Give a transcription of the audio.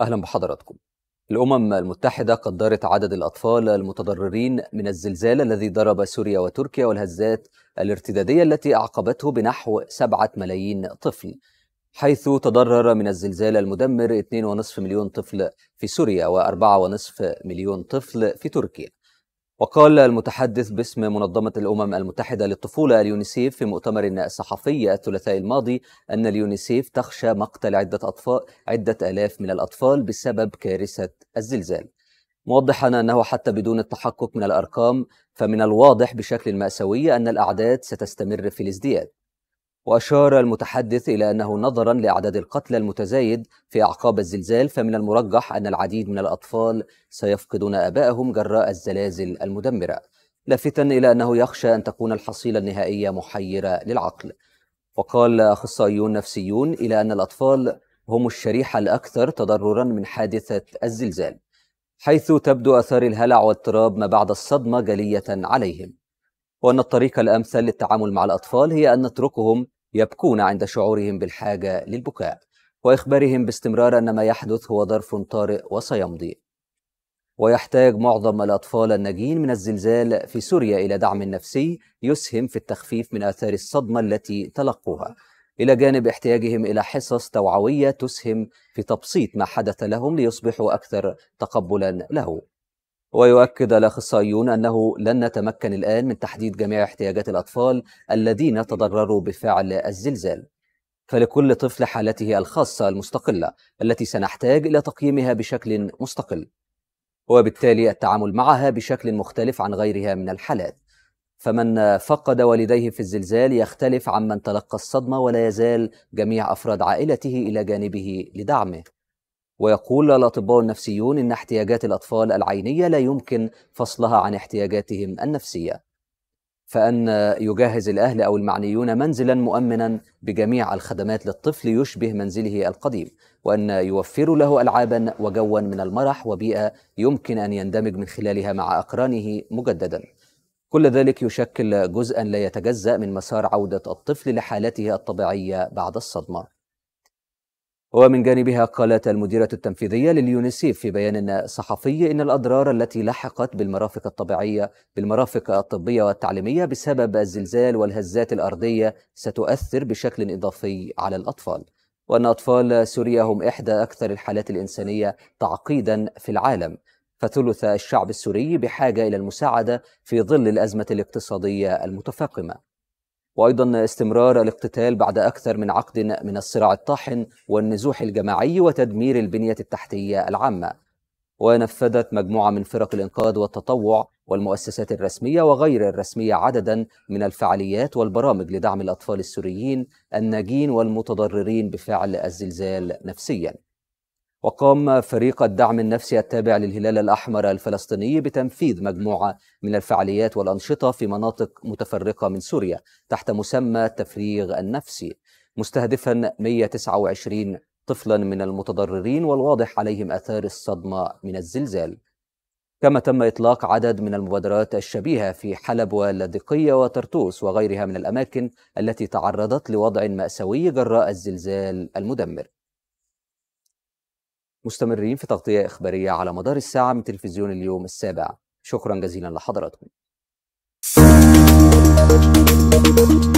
أهلا بحضراتكم الأمم المتحدة قدرت عدد الأطفال المتضررين من الزلزال الذي ضرب سوريا وتركيا والهزات الارتدادية التي أعقبته بنحو 7 ملايين طفل حيث تضرر من الزلزال المدمر 2.5 مليون طفل في سوريا و4.5 مليون طفل في تركيا وقال المتحدث باسم منظمة الأمم المتحدة للطفولة اليونيسيف في مؤتمر صحفي الثلاثاء الماضي أن اليونيسيف تخشى مقتل عدة أطفال عدة آلاف من الأطفال بسبب كارثة الزلزال موضحا أنه حتى بدون التحقق من الأرقام فمن الواضح بشكل مأساوي أن الأعداد ستستمر في الازدياد وأشار المتحدث إلى أنه نظرا لأعداد القتلى المتزايد في أعقاب الزلزال فمن المرجح أن العديد من الأطفال سيفقدون آبائهم جراء الزلازل المدمرة لافتا إلى أنه يخشى أن تكون الحصيلة النهائية محيرة للعقل وقال أخصائيون نفسيون إلى أن الأطفال هم الشريحة الأكثر تضررا من حادثة الزلزال حيث تبدو آثار الهلع والاضطراب ما بعد الصدمة جلية عليهم وأن الطريقة الأمثل للتعامل مع الأطفال هي أن نتركهم يبكون عند شعورهم بالحاجة للبكاء وإخبارهم باستمرار أن ما يحدث هو ظرف طارئ وسيمضي ويحتاج معظم الأطفال الناجين من الزلزال في سوريا إلى دعم نفسي يسهم في التخفيف من آثار الصدمة التي تلقوها إلى جانب احتياجهم إلى حصص توعوية تسهم في تبسيط ما حدث لهم ليصبحوا أكثر تقبلا له ويؤكد الأخصائيون أنه لن نتمكن الآن من تحديد جميع احتياجات الأطفال الذين تضرروا بفعل الزلزال فلكل طفل حالته الخاصة المستقلة التي سنحتاج إلى تقييمها بشكل مستقل وبالتالي التعامل معها بشكل مختلف عن غيرها من الحالات فمن فقد والديه في الزلزال يختلف عمن تلقى الصدمة ولا يزال جميع أفراد عائلته إلى جانبه لدعمه ويقول الاطباء النفسيون ان احتياجات الاطفال العينيه لا يمكن فصلها عن احتياجاتهم النفسيه فان يجهز الاهل او المعنيون منزلا مؤمنا بجميع الخدمات للطفل يشبه منزله القديم وان يوفروا له العابا وجوا من المرح وبيئه يمكن ان يندمج من خلالها مع اقرانه مجددا كل ذلك يشكل جزءا لا يتجزا من مسار عوده الطفل لحالته الطبيعيه بعد الصدمه ومن جانبها قالت المديرة التنفيذية لليونيسيف في بيان صحفي إن الأضرار التي لحقت بالمرافق الطبيعية بالمرافق الطبية والتعليمية بسبب الزلزال والهزات الأرضية ستؤثر بشكل إضافي على الأطفال وأن أطفال سوريا هم إحدى أكثر الحالات الإنسانية تعقيدا في العالم فثلث الشعب السوري بحاجة إلى المساعدة في ظل الأزمة الاقتصادية المتفاقمة وايضا استمرار الاقتتال بعد اكثر من عقد من الصراع الطاحن والنزوح الجماعي وتدمير البنيه التحتيه العامه. ونفذت مجموعه من فرق الانقاذ والتطوع والمؤسسات الرسميه وغير الرسميه عددا من الفعاليات والبرامج لدعم الاطفال السوريين الناجين والمتضررين بفعل الزلزال نفسيا. وقام فريق الدعم النفسي التابع للهلال الأحمر الفلسطيني بتنفيذ مجموعة من الفعاليات والأنشطة في مناطق متفرقة من سوريا تحت مسمى التفريغ النفسي مستهدفا 129 طفلا من المتضررين والواضح عليهم آثار الصدمة من الزلزال كما تم إطلاق عدد من المبادرات الشبيهة في حلب واللاذقية وطرطوس وغيرها من الأماكن التي تعرضت لوضع مأساوي جراء الزلزال المدمر مستمرين في تغطية إخبارية على مدار الساعة من تلفزيون اليوم السابع شكرا جزيلا لحضراتكم